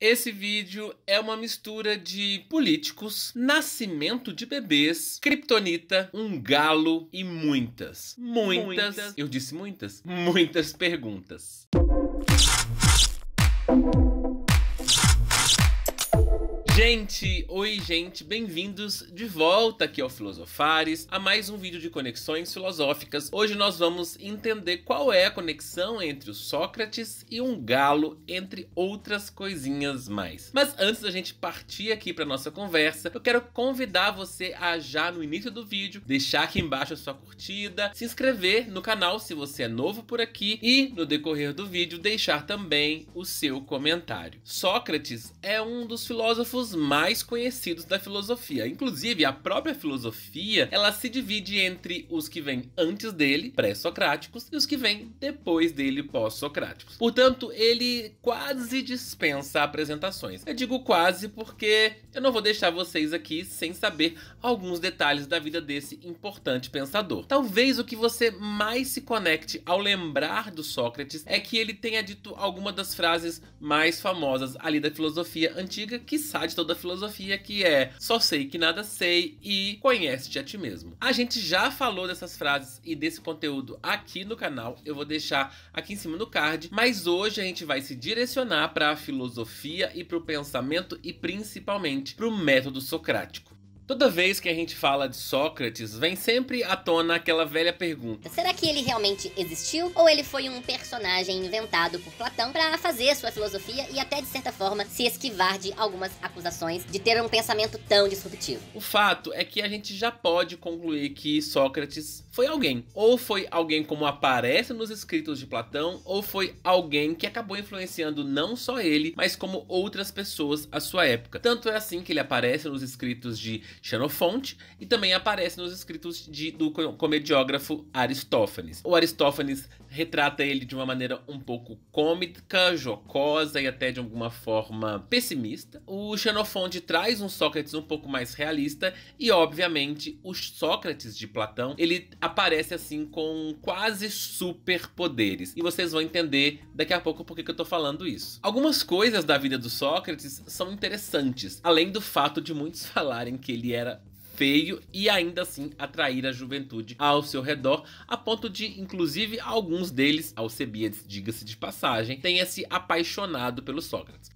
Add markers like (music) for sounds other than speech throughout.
Esse vídeo é uma mistura de políticos, nascimento de bebês, kriptonita, um galo e muitas, muitas, muitas, eu disse muitas, muitas perguntas. Gente, oi gente, bem-vindos de volta aqui ao Filosofares, a mais um vídeo de conexões filosóficas. Hoje nós vamos entender qual é a conexão entre o Sócrates e um galo, entre outras coisinhas mais. Mas antes da gente partir aqui para nossa conversa, eu quero convidar você a já no início do vídeo deixar aqui embaixo a sua curtida, se inscrever no canal se você é novo por aqui e no decorrer do vídeo deixar também o seu comentário. Sócrates é um dos filósofos dos mais conhecidos da filosofia. Inclusive, a própria filosofia, ela se divide entre os que vêm antes dele, pré-socráticos, e os que vêm depois dele, pós-socráticos. Portanto, ele quase dispensa apresentações. Eu digo quase porque eu não vou deixar vocês aqui sem saber alguns detalhes da vida desse importante pensador. Talvez o que você mais se conecte ao lembrar do Sócrates é que ele tenha dito alguma das frases mais famosas ali da filosofia antiga, que de questão da filosofia que é só sei que nada sei e conhece-te a ti mesmo. A gente já falou dessas frases e desse conteúdo aqui no canal, eu vou deixar aqui em cima no card, mas hoje a gente vai se direcionar para a filosofia e para o pensamento e principalmente para o método socrático. Toda vez que a gente fala de Sócrates, vem sempre à tona aquela velha pergunta: será que ele realmente existiu ou ele foi um personagem inventado por Platão para fazer sua filosofia e até de certa forma se esquivar de algumas acusações de ter um pensamento tão disruptivo? O fato é que a gente já pode concluir que Sócrates foi alguém, ou foi alguém como aparece nos escritos de Platão, ou foi alguém que acabou influenciando não só ele, mas como outras pessoas à sua época. Tanto é assim que ele aparece nos escritos de Xenofonte e também aparece nos escritos de, do comediógrafo Aristófanes. O Aristófanes retrata ele de uma maneira um pouco cômica, jocosa e até de alguma forma pessimista. O Xenofonte traz um Sócrates um pouco mais realista e, obviamente, o Sócrates de Platão, ele aparece assim com quase superpoderes. E vocês vão entender daqui a pouco por que eu tô falando isso. Algumas coisas da vida do Sócrates são interessantes, além do fato de muitos (laughs) falarem que ele era feio e ainda assim atrair a juventude ao seu redor, a ponto de, inclusive, alguns deles, Alcebiades, diga-se de passagem, tenha se apaixonado pelo Sócrates.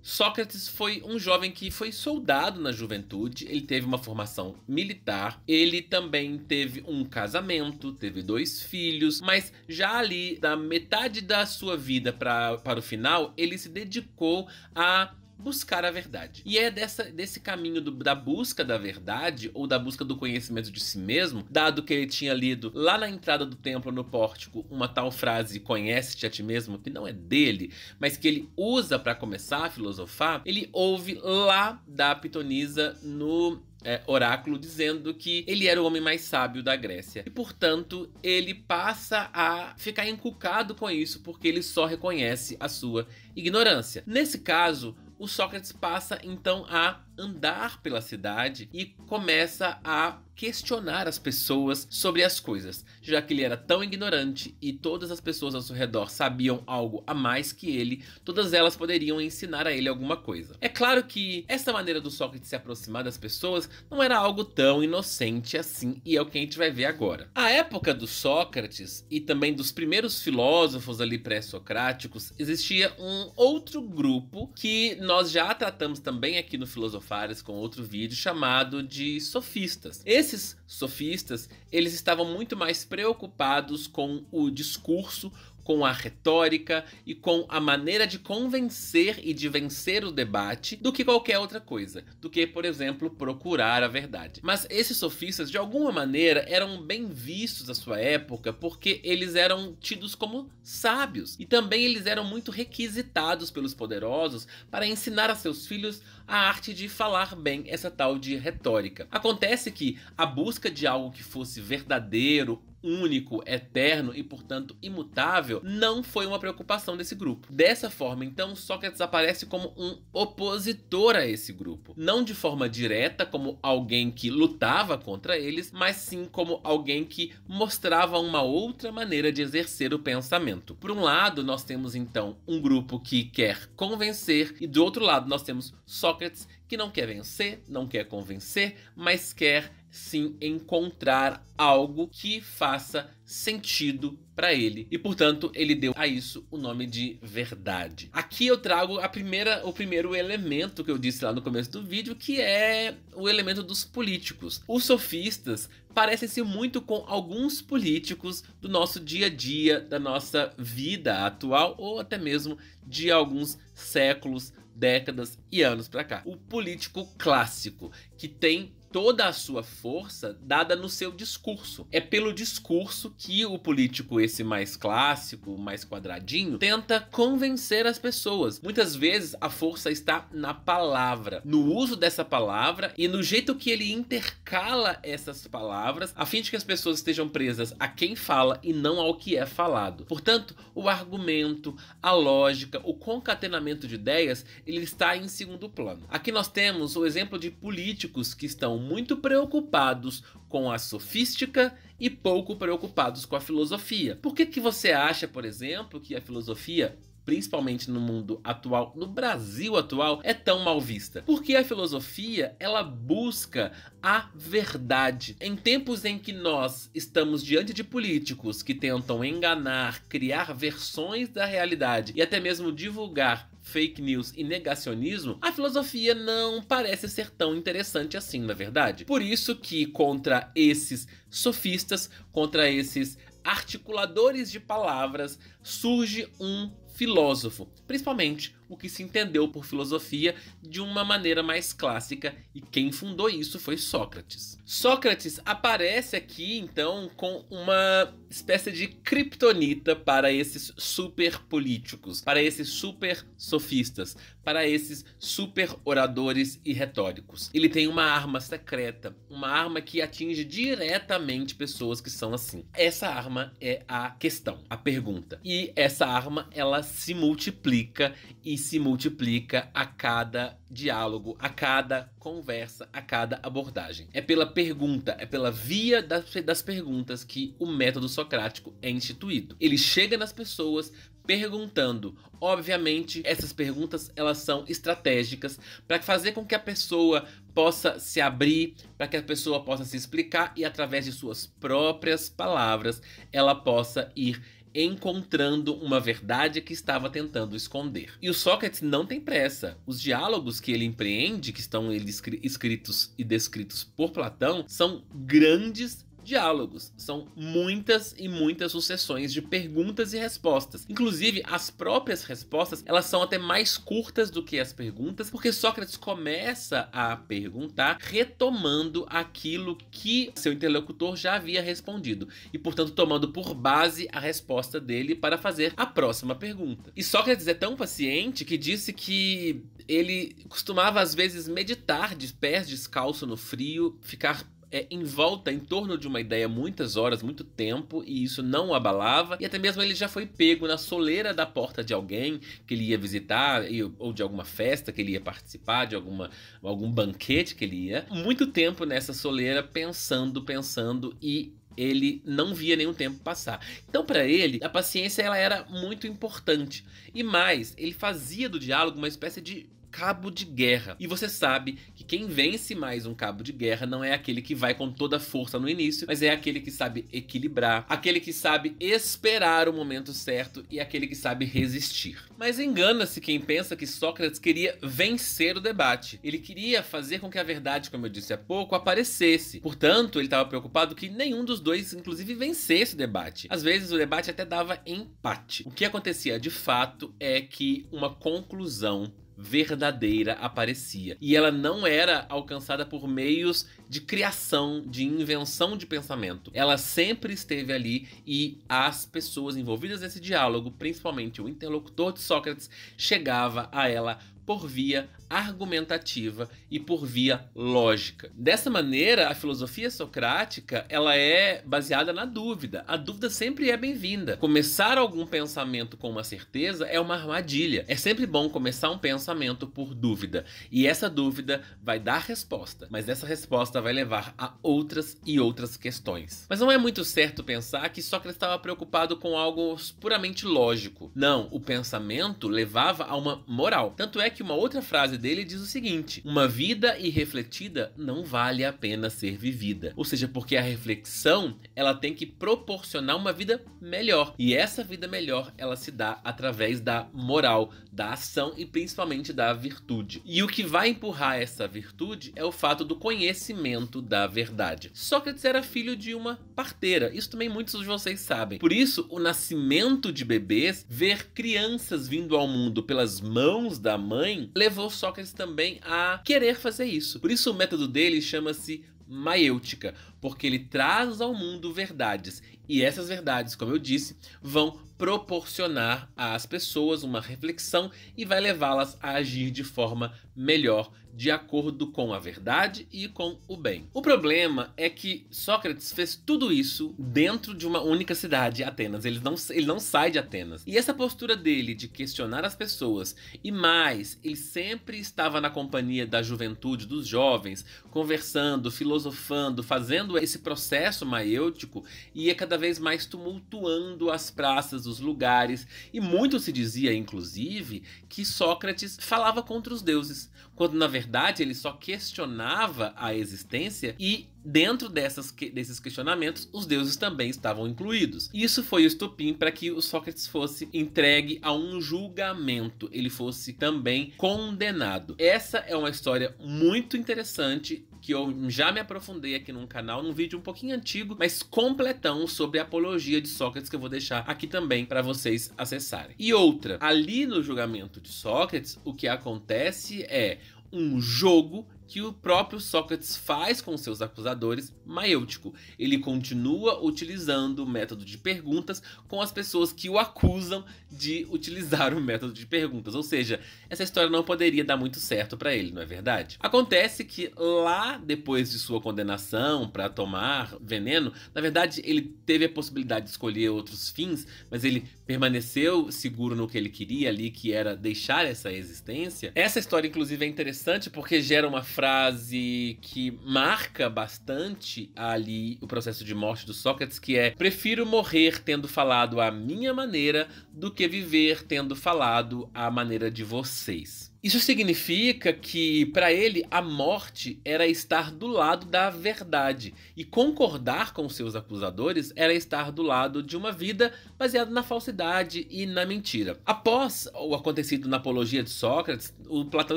Sócrates foi um jovem que foi soldado na juventude, ele teve uma formação militar, ele também teve um casamento, teve dois filhos, mas já ali, da metade da sua vida pra, para o final, ele se dedicou a buscar a verdade. E é dessa, desse caminho do, da busca da verdade, ou da busca do conhecimento de si mesmo, dado que ele tinha lido lá na entrada do templo, no pórtico, uma tal frase, conhece-te a ti mesmo, que não é dele, mas que ele usa para começar a filosofar, ele ouve lá da Pitonisa no é, oráculo dizendo que ele era o homem mais sábio da Grécia. E, portanto, ele passa a ficar encucado com isso porque ele só reconhece a sua ignorância. Nesse caso, o Sócrates passa então a andar pela cidade e começa a questionar as pessoas sobre as coisas, já que ele era tão ignorante e todas as pessoas ao seu redor sabiam algo a mais que ele, todas elas poderiam ensinar a ele alguma coisa. É claro que essa maneira do Sócrates se aproximar das pessoas não era algo tão inocente assim, e é o que a gente vai ver agora. A época do Sócrates e também dos primeiros filósofos ali pré-socráticos, existia um outro grupo que nós já tratamos também aqui no Filosofia Fares com outro vídeo chamado de sofistas. Esses sofistas, eles estavam muito mais preocupados com o discurso, com a retórica e com a maneira de convencer e de vencer o debate do que qualquer outra coisa, do que, por exemplo, procurar a verdade. Mas esses sofistas, de alguma maneira, eram bem vistos à sua época porque eles eram tidos como sábios e também eles eram muito requisitados pelos poderosos para ensinar a seus filhos a arte de falar bem, essa tal de retórica. Acontece que a busca de algo que fosse verdadeiro, único, eterno e, portanto, imutável, não foi uma preocupação desse grupo. Dessa forma, então, Sócrates aparece como um opositor a esse grupo. Não de forma direta, como alguém que lutava contra eles, mas sim como alguém que mostrava uma outra maneira de exercer o pensamento. Por um lado, nós temos então um grupo que quer convencer, e do outro lado, nós temos Sócrates que não quer vencer, não quer convencer, mas quer sim encontrar algo que faça sentido para ele. E portanto, ele deu a isso o nome de verdade. Aqui eu trago a primeira o primeiro elemento que eu disse lá no começo do vídeo, que é o elemento dos políticos. Os sofistas parecem-se muito com alguns políticos do nosso dia a dia, da nossa vida atual ou até mesmo de alguns séculos décadas e anos para cá. O político clássico, que tem toda a sua força dada no seu discurso. É pelo discurso que o político esse mais clássico, mais quadradinho, tenta convencer as pessoas. Muitas vezes a força está na palavra, no uso dessa palavra e no jeito que ele intercala essas palavras, a fim de que as pessoas estejam presas a quem fala e não ao que é falado. Portanto, o argumento, a lógica, o concatenamento de ideias, ele está em segundo plano. Aqui nós temos o exemplo de políticos que estão muito preocupados com a sofística e pouco preocupados com a filosofia. Por que, que você acha, por exemplo, que a filosofia principalmente no mundo atual, no Brasil atual, é tão mal vista. Porque a filosofia, ela busca a verdade. Em tempos em que nós estamos diante de políticos que tentam enganar, criar versões da realidade e até mesmo divulgar fake news e negacionismo, a filosofia não parece ser tão interessante assim, na é verdade. Por isso que contra esses sofistas, contra esses articuladores de palavras, surge um filósofo, principalmente o que se entendeu por filosofia de uma maneira mais clássica, e quem fundou isso foi Sócrates. Sócrates aparece aqui então com uma espécie de criptonita para esses super políticos, para esses super sofistas, para esses super oradores e retóricos. Ele tem uma arma secreta, uma arma que atinge diretamente pessoas que são assim. Essa arma é a questão, a pergunta. E essa arma ela se multiplica e e se multiplica a cada diálogo, a cada conversa, a cada abordagem. É pela pergunta, é pela via das, das perguntas que o método socrático é instituído. Ele chega nas pessoas perguntando. Obviamente, essas perguntas elas são estratégicas para fazer com que a pessoa possa se abrir, para que a pessoa possa se explicar e através de suas próprias palavras ela possa ir encontrando uma verdade que estava tentando esconder. E o Sócrates não tem pressa. Os diálogos que ele empreende, que estão escritos e descritos por Platão, são grandes diálogos. São muitas e muitas sucessões de perguntas e respostas. Inclusive, as próprias respostas, elas são até mais curtas do que as perguntas, porque Sócrates começa a perguntar retomando aquilo que seu interlocutor já havia respondido e, portanto, tomando por base a resposta dele para fazer a próxima pergunta. E Sócrates é tão paciente que disse que ele costumava às vezes meditar de pés descalço no frio, ficar é, em volta, em torno de uma ideia, muitas horas, muito tempo, e isso não o abalava. E até mesmo ele já foi pego na soleira da porta de alguém que ele ia visitar, ou de alguma festa que ele ia participar, de alguma, algum banquete que ele ia. Muito tempo nessa soleira, pensando, pensando e ele não via nenhum tempo passar. Então, para ele, a paciência ela era muito importante. E mais, ele fazia do diálogo uma espécie de cabo de guerra. E você sabe que quem vence mais um cabo de guerra não é aquele que vai com toda a força no início, mas é aquele que sabe equilibrar, aquele que sabe esperar o momento certo e aquele que sabe resistir. Mas engana-se quem pensa que Sócrates queria vencer o debate. Ele queria fazer com que a verdade, como eu disse há pouco, aparecesse. Portanto, ele estava preocupado que nenhum dos dois, inclusive, vencesse o debate. Às vezes, o debate até dava empate. O que acontecia de fato é que uma conclusão verdadeira aparecia. E ela não era alcançada por meios de criação, de invenção de pensamento. Ela sempre esteve ali e as pessoas envolvidas nesse diálogo, principalmente o interlocutor de Sócrates, chegava a ela por via argumentativa e por via lógica. Dessa maneira, a filosofia socrática, ela é baseada na dúvida. A dúvida sempre é bem-vinda. Começar algum pensamento com uma certeza é uma armadilha. É sempre bom começar um pensamento por dúvida, e essa dúvida vai dar resposta, mas essa resposta vai levar a outras e outras questões. Mas não é muito certo pensar que Sócrates estava preocupado com algo puramente lógico. Não, o pensamento levava a uma moral. Tanto é que uma outra frase dele diz o seguinte: Uma vida irrefletida não vale a pena ser vivida. Ou seja, porque a reflexão ela tem que proporcionar uma vida melhor. E essa vida melhor ela se dá através da moral, da ação e principalmente da virtude. E o que vai empurrar essa virtude é o fato do conhecimento da verdade. Sócrates era filho de uma parteira, isso também muitos de vocês sabem. Por isso, o nascimento de bebês, ver crianças vindo ao mundo pelas mãos da mãe mãe levou Sócrates também a querer fazer isso. Por isso o método dele chama-se maiêutica, porque ele traz ao mundo verdades, e essas verdades, como eu disse, vão proporcionar às pessoas uma reflexão e vai levá-las a agir de forma melhor de acordo com a verdade e com o bem. O problema é que Sócrates fez tudo isso dentro de uma única cidade, Atenas. Ele não, ele não sai de Atenas. E essa postura dele de questionar as pessoas, e mais, ele sempre estava na companhia da juventude, dos jovens, conversando, filosofando, fazendo esse processo maêutico, ia cada vez mais tumultuando as praças, os lugares, e muito se dizia, inclusive, que Sócrates falava contra os deuses, quando na verdade verdade, ele só questionava a existência e dentro dessas, desses questionamentos, os deuses também estavam incluídos. Isso foi o estopim para que o Sócrates fosse entregue a um julgamento, ele fosse também condenado. Essa é uma história muito interessante que eu já me aprofundei aqui num canal, num vídeo um pouquinho antigo, mas completão sobre a apologia de Sócrates que eu vou deixar aqui também para vocês acessarem. E outra, ali no julgamento de Sócrates, o que acontece é um jogo que o próprio Sócrates faz com seus acusadores, maêutico. Ele continua utilizando o método de perguntas com as pessoas que o acusam de utilizar o método de perguntas, ou seja, essa história não poderia dar muito certo para ele, não é verdade? Acontece que lá depois de sua condenação para tomar veneno, na verdade ele teve a possibilidade de escolher outros fins, mas ele permaneceu seguro no que ele queria ali, que era deixar essa existência. Essa história inclusive é interessante porque gera uma frase que marca bastante ali o processo de morte do Sócrates, que é: prefiro morrer tendo falado a minha maneira do que viver tendo falado a maneira de vocês. Isso significa que, para ele, a morte era estar do lado da verdade e concordar com seus acusadores era estar do lado de uma vida baseada na falsidade e na mentira. Após o acontecido na Apologia de Sócrates, o Platão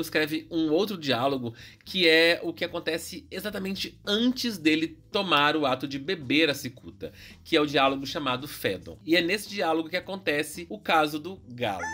escreve um outro diálogo que é o que acontece exatamente antes dele tomar o ato de beber a cicuta, que é o diálogo chamado Fédon. E é nesse diálogo que acontece o caso do galo.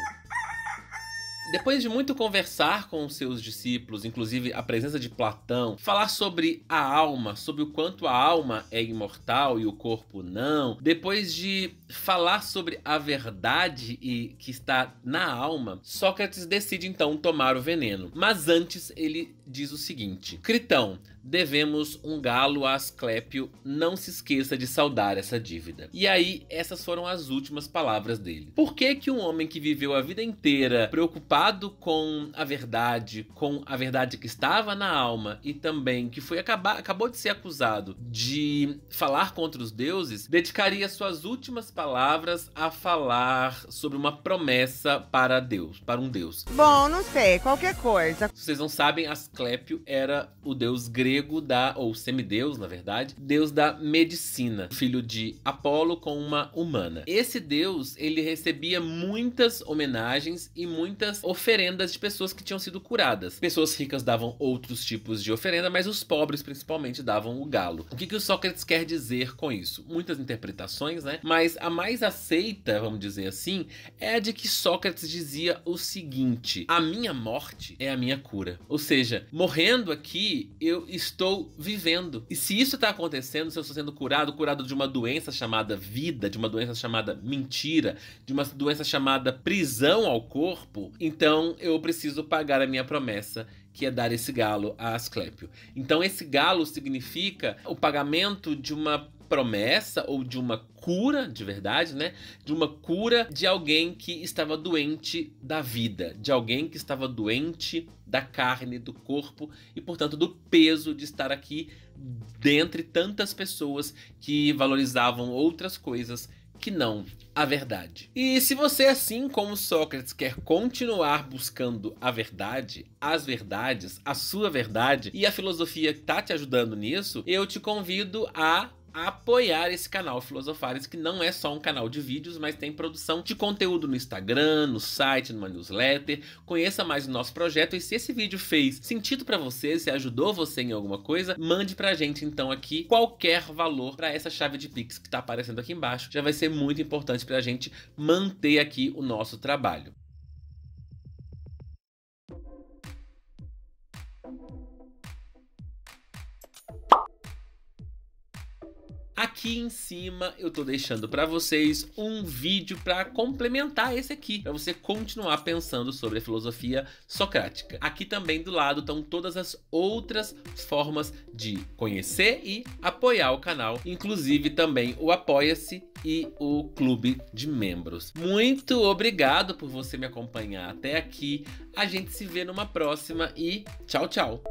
Depois de muito conversar com seus discípulos, inclusive a presença de Platão, falar sobre a alma, sobre o quanto a alma é imortal e o corpo não, depois de falar sobre a verdade e que está na alma, Sócrates decide então tomar o veneno. Mas antes ele diz o seguinte: Critão, devemos um galo a Asclépio, não se esqueça de saldar essa dívida. E aí, essas foram as últimas palavras dele. Por que que um homem que viveu a vida inteira preocupado com a verdade, com a verdade que estava na alma e também que foi acabar, acabou de ser acusado de falar contra os deuses, dedicaria suas últimas palavras a falar sobre uma promessa para Deus, para um Deus? Bom, não sei, qualquer coisa. Se vocês não sabem, as Clépio era o deus grego da, ou semideus, na verdade, deus da medicina, filho de Apolo com uma humana. Esse deus, ele recebia muitas homenagens e muitas oferendas de pessoas que tinham sido curadas. Pessoas ricas davam outros tipos de oferenda, mas os pobres principalmente davam o galo. O que, que o Sócrates quer dizer com isso? Muitas interpretações, né? Mas a mais aceita, vamos dizer assim, é a de que Sócrates dizia o seguinte: a minha morte é a minha cura. Ou seja, morrendo aqui, eu estou vivendo. E se isso está acontecendo, se eu estou sendo curado, curado de uma doença chamada vida, de uma doença chamada mentira, de uma doença chamada prisão ao corpo, então eu preciso pagar a minha promessa que é dar esse galo a Asclépio. Então esse galo significa o pagamento de uma promessa ou de uma cura de verdade, né? De uma cura de alguém que estava doente da vida, de alguém que estava doente da carne, do corpo e, portanto, do peso de estar aqui dentre tantas pessoas que valorizavam outras coisas que não a verdade. E se você, assim como Sócrates, quer continuar buscando a verdade, as verdades, a sua verdade e a filosofia está te ajudando nisso, eu te convido a apoiar esse canal Filosofares, que não é só um canal de vídeos, mas tem produção de conteúdo no Instagram, no site, numa newsletter. Conheça mais o nosso projeto e se esse vídeo fez sentido para você, se ajudou você em alguma coisa, mande pra gente então aqui qualquer valor para essa chave de Pix que tá aparecendo aqui embaixo. Já vai ser muito importante pra gente manter aqui o nosso trabalho. Aqui em cima eu tô deixando para vocês um vídeo para complementar esse aqui, para você continuar pensando sobre a filosofia socrática. Aqui também do lado estão todas as outras formas de conhecer e apoiar o canal, inclusive também o Apoia-se e o Clube de Membros. Muito obrigado por você me acompanhar até aqui. A gente se vê numa próxima e tchau, tchau!